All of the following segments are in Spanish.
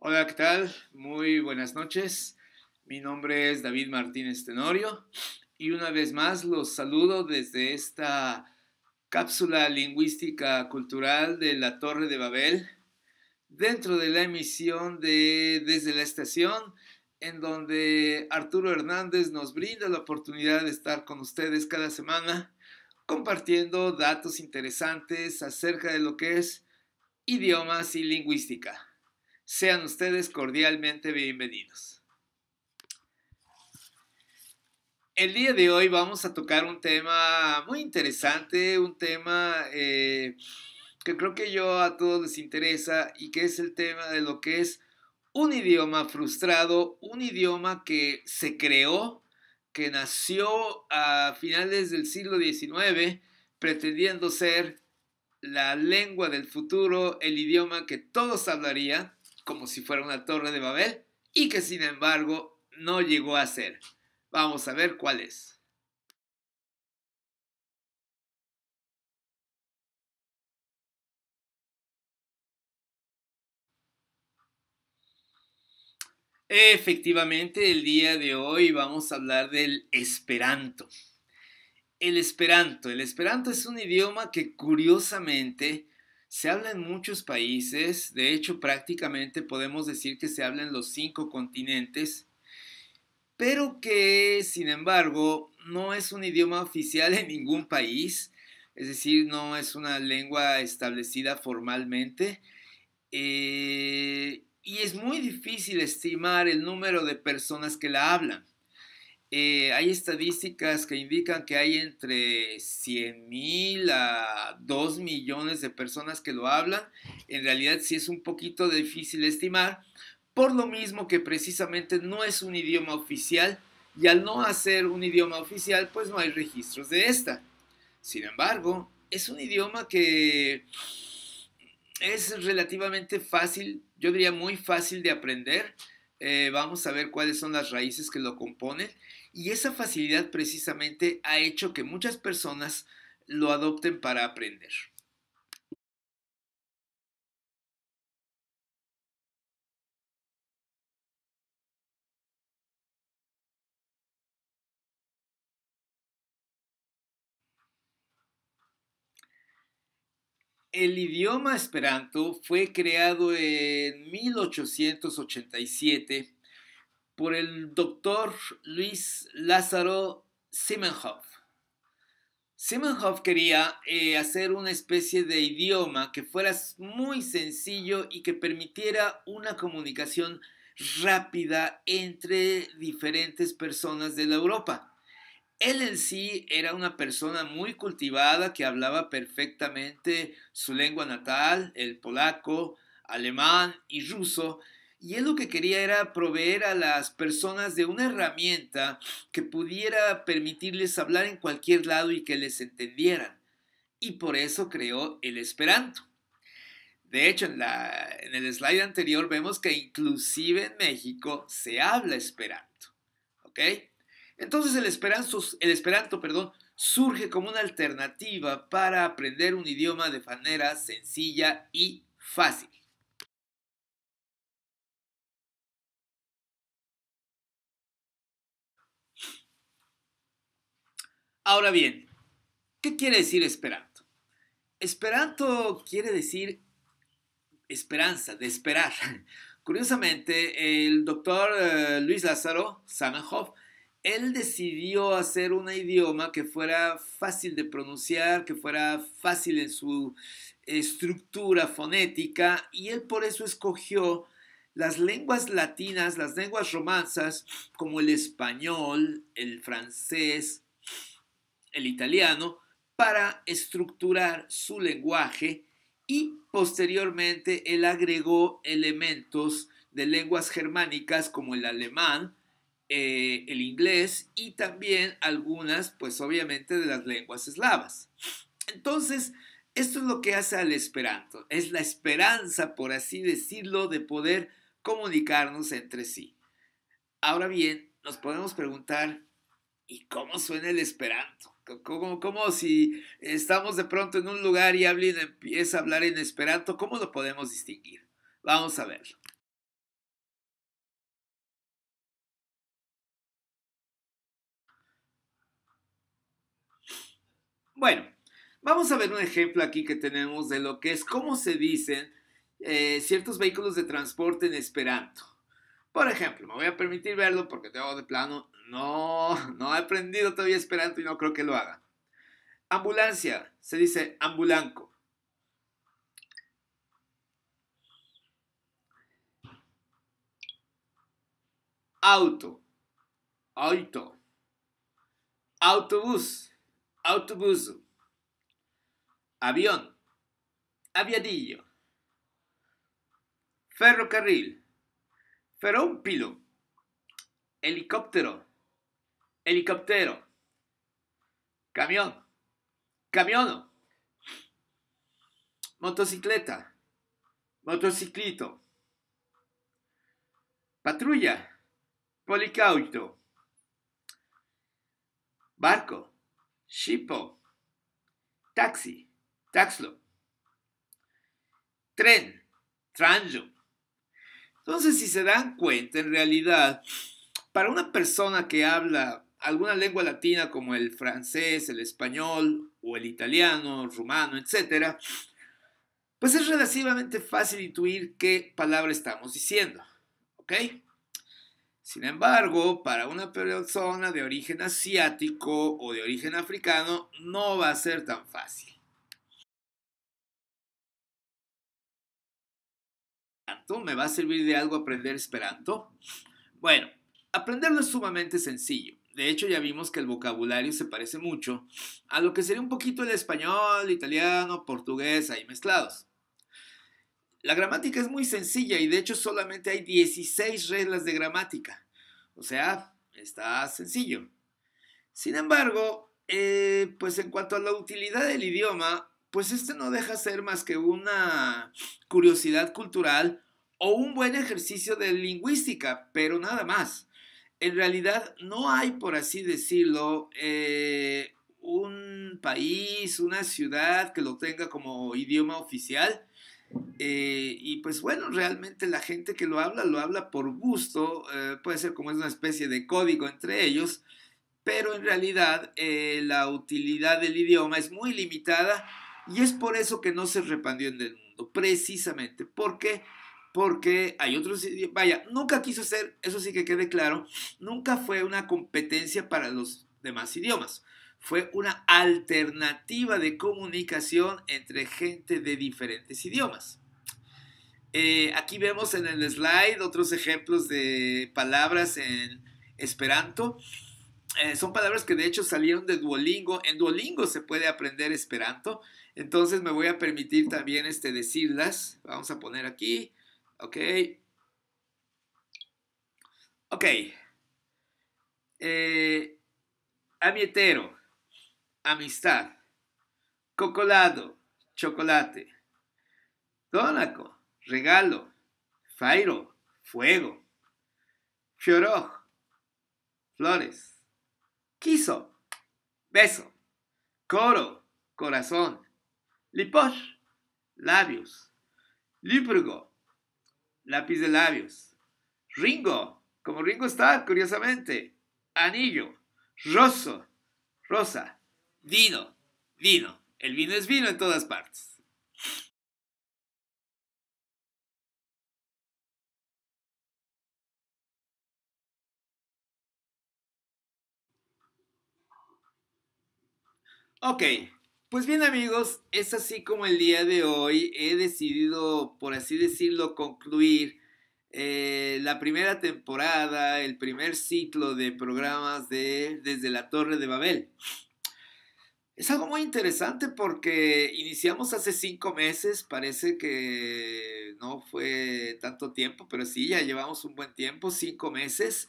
Hola, ¿qué tal? Muy buenas noches. Mi nombre es David Martínez Tenorio y una vez más los saludo desde esta cápsula lingüística cultural de la Torre de Babel dentro de la emisión de Desde la Estación en donde Arturo Hernández nos brinda la oportunidad de estar con ustedes cada semana compartiendo datos interesantes acerca de lo que es idiomas y lingüística. Sean ustedes cordialmente bienvenidos. El día de hoy vamos a tocar un tema muy interesante, un tema eh, que creo que yo a todos les interesa y que es el tema de lo que es un idioma frustrado, un idioma que se creó, que nació a finales del siglo XIX pretendiendo ser la lengua del futuro, el idioma que todos hablarían como si fuera una torre de Babel y que sin embargo no llegó a ser. Vamos a ver cuál es. Efectivamente, el día de hoy vamos a hablar del esperanto. El esperanto, el esperanto es un idioma que curiosamente se habla en muchos países, de hecho prácticamente podemos decir que se habla en los cinco continentes, pero que sin embargo no es un idioma oficial en ningún país, es decir, no es una lengua establecida formalmente. Eh, y es muy difícil estimar el número de personas que la hablan. Eh, hay estadísticas que indican que hay entre 100 mil a 2 millones de personas que lo hablan. En realidad sí es un poquito difícil estimar, por lo mismo que precisamente no es un idioma oficial y al no hacer un idioma oficial pues no hay registros de esta. Sin embargo, es un idioma que es relativamente fácil, yo diría muy fácil de aprender eh, vamos a ver cuáles son las raíces que lo componen y esa facilidad precisamente ha hecho que muchas personas lo adopten para aprender. El idioma esperanto fue creado en 1887 por el doctor Luis Lázaro Simenhoff. Simenhoff quería eh, hacer una especie de idioma que fuera muy sencillo y que permitiera una comunicación rápida entre diferentes personas de la Europa. Él en sí era una persona muy cultivada que hablaba perfectamente su lengua natal, el polaco, alemán y ruso, y él lo que quería era proveer a las personas de una herramienta que pudiera permitirles hablar en cualquier lado y que les entendieran. Y por eso creó el Esperanto. De hecho, en, el slide anterior vemos que inclusive en México se habla Esperanto. ¿Ok? Entonces el esperanto, perdón, surge como una alternativa para aprender un idioma de manera sencilla y fácil. Ahora bien, ¿qué quiere decir esperanto? Esperanto quiere decir esperanza, de esperar. Curiosamente, el doctor eh, Luis Lázaro Samenhoff él decidió hacer un idioma que fuera fácil de pronunciar, que fuera fácil en su estructura fonética, y él por eso escogió las lenguas latinas, las lenguas romanzas, como el español, el francés, el italiano, para estructurar su lenguaje y posteriormente él agregó elementos de lenguas germánicas como el alemán, eh, el inglés y también algunas, pues obviamente, de las lenguas eslavas. Entonces, esto es lo que hace al esperanto, es la esperanza, por así decirlo, de poder comunicarnos entre sí. Ahora bien, nos podemos preguntar, ¿y cómo suena el esperanto? ¿Cómo como, si estamos de pronto en un lugar y alguien empieza a hablar en esperanto, ¿cómo lo podemos distinguir? Vamos a verlo. Bueno, vamos a ver un ejemplo aquí que tenemos de lo que es cómo se dicen eh, ciertos vehículos de transporte en Esperanto. Por ejemplo, me voy a permitir verlo porque tengo de plano, no, no he aprendido todavía Esperanto y no creo que lo haga. Ambulancia, se dice ambulanco. Auto, auto. Autobús, autobús, avión, aviadillo, ferrocarril, pilo, helicóptero, helicóptero, camión, camión, motocicleta, motociclito, patrulla, policauto, barco, Shippo. Taxi. Taxlo. Tren. Tranjo. Entonces, si se dan cuenta, en realidad, para una persona que habla alguna lengua latina como el francés, el español o el italiano, rumano, etc., pues es relativamente fácil intuir qué palabra estamos diciendo. ¿Ok? Sin embargo, para una persona de origen asiático o de origen africano no va a ser tan fácil. ¿Me va a servir de algo aprender esperanto? Bueno, aprenderlo es sumamente sencillo. De hecho, ya vimos que el vocabulario se parece mucho a lo que sería un poquito el español, italiano, portugués ahí mezclados. La gramática es muy sencilla y de hecho solamente hay 16 reglas de gramática. O sea, está sencillo. Sin embargo, eh, pues en cuanto a la utilidad del idioma, pues este no deja ser más que una curiosidad cultural o un buen ejercicio de lingüística, pero nada más. En realidad no hay, por así decirlo, eh, un país, una ciudad que lo tenga como idioma oficial eh, y pues bueno, realmente la gente que lo habla, lo habla por gusto, eh, puede ser como es una especie de código entre ellos, pero en realidad eh, la utilidad del idioma es muy limitada y es por eso que no se repandió en el mundo, precisamente, porque porque hay otros idiomas, vaya, nunca quiso ser, eso sí que quede claro, nunca fue una competencia para los demás idiomas fue una alternativa de comunicación entre gente de diferentes idiomas. Eh, aquí vemos en el slide otros ejemplos de palabras en esperanto. Eh, son palabras que de hecho salieron de Duolingo. En Duolingo se puede aprender esperanto. Entonces me voy a permitir también este, decirlas. Vamos a poner aquí. Ok. Ok. Eh, amietero amistad, cocolado, chocolate, Tónaco. regalo, fairo, fuego, fioroj, flores, quiso, beso, coro, corazón, Lipos. labios, Lipurgo. lápiz de labios, ringo, como Ringo está curiosamente, anillo, roso, rosa, Vino, vino. El vino es vino en todas partes. Ok, pues bien amigos, es así como el día de hoy he decidido, por así decirlo, concluir eh, la primera temporada, el primer ciclo de programas de Desde la Torre de Babel. Es algo muy interesante porque iniciamos hace cinco meses, parece que no fue tanto tiempo, pero sí, ya llevamos un buen tiempo, cinco meses.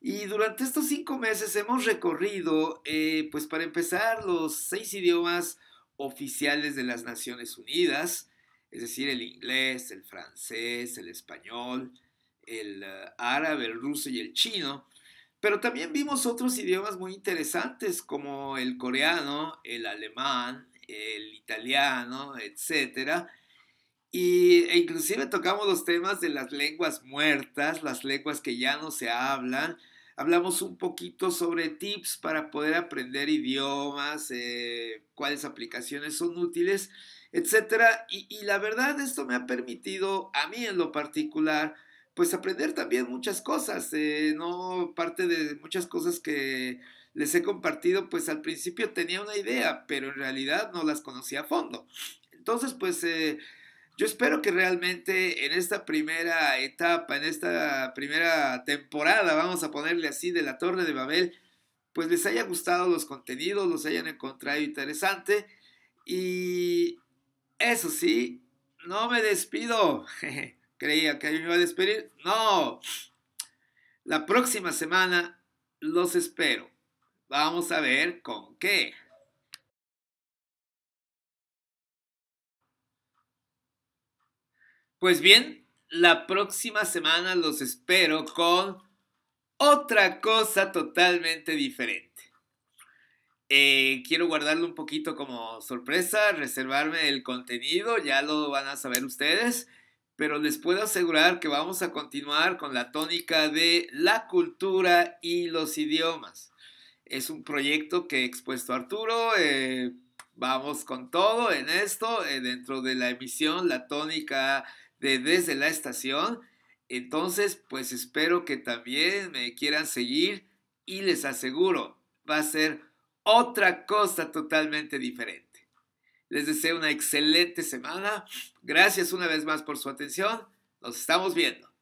Y durante estos cinco meses hemos recorrido, eh, pues para empezar, los seis idiomas oficiales de las Naciones Unidas, es decir, el inglés, el francés, el español, el eh, árabe, el ruso y el chino. Pero también vimos otros idiomas muy interesantes como el coreano, el alemán, el italiano, etc. Y, e inclusive tocamos los temas de las lenguas muertas, las lenguas que ya no se hablan. Hablamos un poquito sobre tips para poder aprender idiomas, eh, cuáles aplicaciones son útiles, etc. y la verdad esto me ha permitido, a mí en lo particular, pues aprender también muchas cosas, eh, no parte de muchas cosas que les he compartido, pues al principio tenía una idea, pero en realidad no las conocía a fondo. Entonces, pues eh, yo espero que realmente en esta primera etapa, en esta primera temporada, vamos a ponerle así, de la Torre de Babel, pues les haya gustado los contenidos, los hayan encontrado interesante. Y eso sí, no me despido. creía que me iba a despedir. No, la próxima semana los espero. Vamos a ver con qué. Pues bien, la próxima semana los espero con otra cosa totalmente diferente. Eh, quiero guardarlo un poquito como sorpresa, reservarme el contenido, ya lo van a saber ustedes pero les puedo asegurar que vamos a continuar con la tónica de la cultura y los idiomas. Es un proyecto que he expuesto Arturo. Eh, vamos con todo en esto, eh, dentro de la emisión, la tónica de desde la estación. Entonces, pues espero que también me quieran seguir y les aseguro, va a ser otra cosa totalmente diferente. Les deseo una excelente semana. Gracias una vez más por su atención. Nos estamos viendo.